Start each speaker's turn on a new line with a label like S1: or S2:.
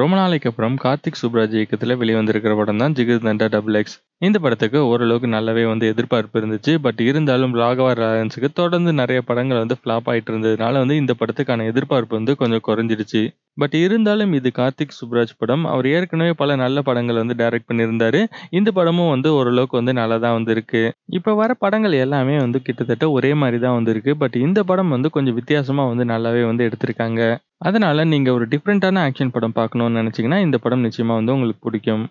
S1: ரொம்ப நாளைக்கு அப்புறம் கார்த்திக் சுப்ராஜ் இயக்கத்தில் வெளிவந்திருக்கிற படம் தான் ஜிகிர் தண்டா டபுள் எக்ஸ் இந்த படத்துக்கு ஓரளவுக்கு நல்லாவே வந்து எதிர்பார்ப்பு இருந்துச்சு பட் இருந்தாலும் ராகவா ராயன்ஸுக்கு தொடர்ந்து நிறைய படங்கள் வந்து ஃப்ளாப் ஆகிட்டு இருந்ததுனால வந்து இந்த படத்துக்கான எதிர்பார்ப்பு வந்து கொஞ்சம் குறைஞ்சிருச்சு பட் இருந்தாலும் இது கார்த்திக் சுப்ராஜ் படம் அவர் ஏற்கனவே பல நல்ல படங்கள் வந்து டைரக்ட் பண்ணியிருந்தாரு இந்த படமும் வந்து ஓரளவுக்கு வந்து நல்லா தான் வந்திருக்கு இப்போ வர படங்கள் எல்லாமே வந்து கிட்டத்தட்ட ஒரே மாதிரி தான் வந்திருக்கு பட் இந்த படம் வந்து கொஞ்சம் வித்தியாசமாக வந்து நல்லாவே வந்து எடுத்திருக்காங்க அதனால் நீங்கள் ஒரு டிஃப்ரெண்ட்டான ஆக்ஷன் படம் பார்க்கணுன்னு நினச்சிங்கன்னா இந்த படம் நிச்சயமாக வந்து உங்களுக்கு பிடிக்கும்